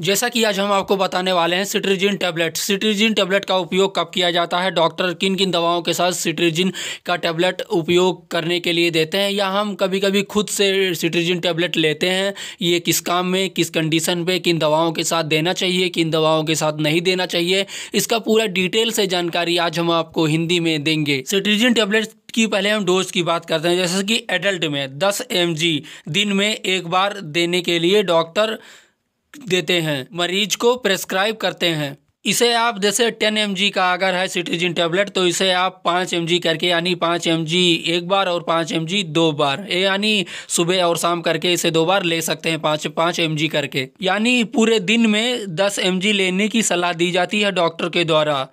जैसा कि आज हम आपको बताने वाले हैं सिट्रिजिन टैबलेट सिट्रिजिन टैबलेट का उपयोग कब किया जाता है डॉक्टर किन किन दवाओं के साथ सिट्रिजिन का टैबलेट उपयोग करने के लिए देते हैं या हम कभी कभी खुद से सिट्रिजिन टैबलेट लेते हैं ये किस काम में किस कंडीशन पे किन दवाओं के साथ देना चाहिए किन दवाओं के साथ नहीं देना चाहिए इसका पूरा डिटेल से जानकारी आज हम आपको हिंदी में देंगे सिट्रिजिन टैबलेट की पहले हम डोज की बात करते हैं जैसे कि एडल्ट में 10 एम दिन में एक बार देने के लिए डॉक्टर देते हैं मरीज को प्रेस्क्राइब करते हैं इसे आप जैसे टेन एम का अगर है सिटीजिन टैबलेट तो इसे आप पाँच एम करके यानी पाँच एम एक बार और पाँच एम दो बार यानी सुबह और शाम करके इसे दो बार ले सकते हैं पाँच पाँच एम करके यानी पूरे दिन में दस एम लेने की सलाह दी जाती है डॉक्टर के द्वारा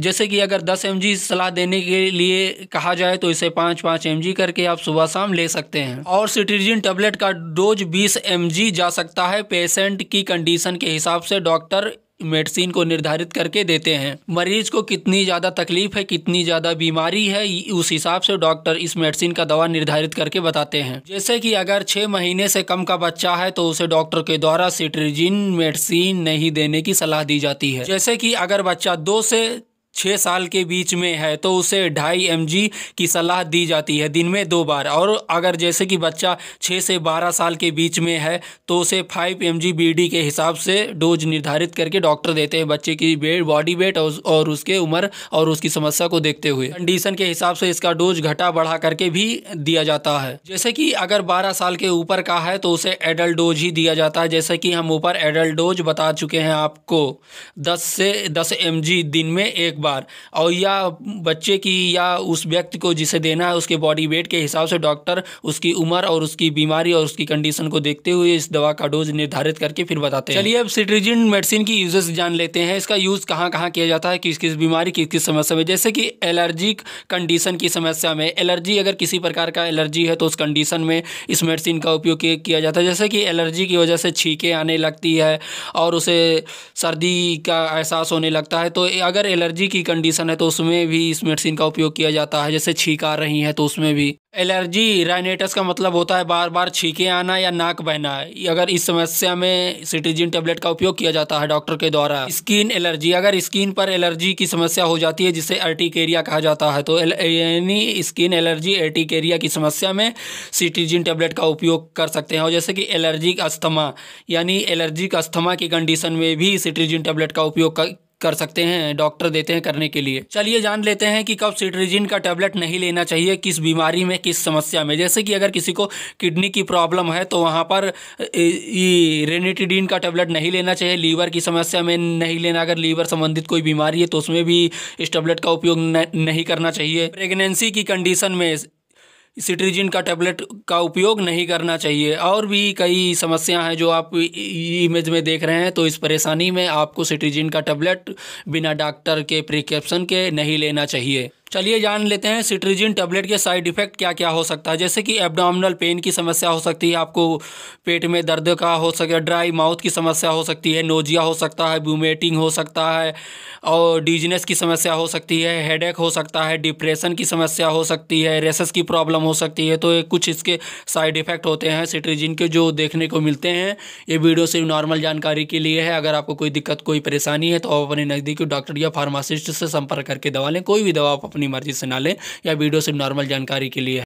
जैसे कि अगर दस एम सलाह देने के लिए कहा जाए तो इसे पाँच पाँच एम करके आप सुबह शाम ले सकते हैं और सिटीजिन टैबलेट का डोज बीस एम जा सकता है पेशेंट की कंडीशन के हिसाब से डॉक्टर मेडिसिन को निर्धारित करके देते हैं मरीज को कितनी ज़्यादा तकलीफ है कितनी ज़्यादा बीमारी है उस हिसाब से डॉक्टर इस मेडिसिन का दवा निर्धारित करके बताते हैं जैसे कि अगर छः महीने से कम का बच्चा है तो उसे डॉक्टर के द्वारा सिट्रिजिन मेडिसिन नहीं देने की सलाह दी जाती है जैसे कि अगर बच्चा दो से छः साल के बीच में है तो उसे ढाई एम की सलाह दी जाती है दिन में दो बार और अगर जैसे कि बच्चा छः से बारह साल के बीच में है तो उसे फाइव एम जी के हिसाब से डोज निर्धारित करके डॉक्टर देते हैं बच्चे की वेट बॉडी वेट और उसके उम्र और उसकी समस्या को देखते हुए कंडीशन के हिसाब से इसका डोज घटा बढ़ा करके भी दिया जाता है जैसे कि अगर बारह साल के ऊपर का है तो उसे एडल्ट डोज ही दिया जाता है जैसे कि हम ऊपर एडल्ट डोज बता चुके हैं आपको दस से दस एम दिन में एक बार बार और या बच्चे की या उस व्यक्ति को जिसे देना है उसके बॉडी वेट के हिसाब से डॉक्टर उसकी उम्र और उसकी बीमारी और उसकी कंडीशन को देखते हुए इस दवा का डोज निर्धारित करके फिर बताते हैं चलिए अब सिट्रीजिन मेडिसिन की यूजेस जान लेते हैं इसका यूज़ कहाँ कहाँ किया जाता है किस किस बीमारी किस किस समस्या में जैसे कि एलर्जिक कंडीशन की समस्या में एलर्जी अगर किसी प्रकार का एलर्जी है तो उस कंडीशन में इस मेडिसिन का उपयोग किया जाता है जैसे कि एलर्जी की वजह से छीके आने लगती है और उसे सर्दी का एहसास होने लगता है तो अगर एलर्जी एलर्जी की कंडीशन है तो उसमें भी इस मेडिसिन का उपयोग किया जाता है जैसे छींक आ रही है तो उसमें भी एलर्जी राइनेटस का मतलब होता है बार बार छींके आना या नाक बहना अगर इस समस्या में सिटीजिन टेबलेट का उपयोग किया जाता है डॉक्टर के द्वारा स्किन एलर्जी अगर स्किन पर एलर्जी की समस्या हो जाती है जिसे अर्टिकेरिया कहा जाता है तो यानी स्किन एलर्जी एर्टिकेरिया की समस्या में सिटीजिन टेबलेट का उपयोग कर सकते हैं और जैसे कि एलर्जिक अस्थमा यानी एलर्जिक अस्थमा की कंडीशन में भी सिटीजिन टेबलेट का उपयोग कर सकते हैं डॉक्टर देते हैं करने के लिए चलिए जान लेते हैं कि कब सिट्रीजिन का टेबलेट नहीं लेना चाहिए किस बीमारी में किस समस्या में जैसे कि अगर किसी को किडनी की प्रॉब्लम है तो वहाँ पर रेनिटिडीन का टेबलेट नहीं लेना चाहिए लीवर की समस्या में नहीं लेना अगर लीवर संबंधित कोई बीमारी है तो उसमें भी इस टेबलेट का उपयोग नहीं करना चाहिए प्रेगनेंसी की कंडीशन में सिट्रीजिन का टैबलेट का उपयोग नहीं करना चाहिए और भी कई समस्या हैं जो आप इमेज में देख रहे हैं तो इस परेशानी में आपको सिट्रीजिन का टैबलेट बिना डॉक्टर के प्रिस्क्रिप्शन के नहीं लेना चाहिए चलिए जान लेते हैं सिट्रीजिन टैबलेट के साइड इफ़ेक्ट क्या क्या हो सकता है जैसे कि एब्डोमिनल पेन की समस्या हो सकती है आपको पेट में दर्द का हो सके ड्राई माउथ की समस्या हो सकती है नोजिया हो सकता है ब्यूमेटिंग हो सकता है और डिजनेस की समस्या हो सकती है हेडेक हो सकता है डिप्रेशन की समस्या हो सकती है रेसस की प्रॉब्लम हो सकती है तो कुछ इसके साइड इफ़ेक्ट होते हैं सिट्रीजिन के जो देखने को मिलते हैं ये वीडियो सिर्फ नॉर्मल जानकारी के लिए है अगर आपको कोई दिक्कत कोई परेशानी है तो आप अपने नज़दीकी डॉक्टर या फार्मासिस्ट से संपर्क करके दवा लें कोई भी दवा आप अपनी मर्जी से ना लें या वीडियो सिर्फ नॉर्मल जानकारी के लिए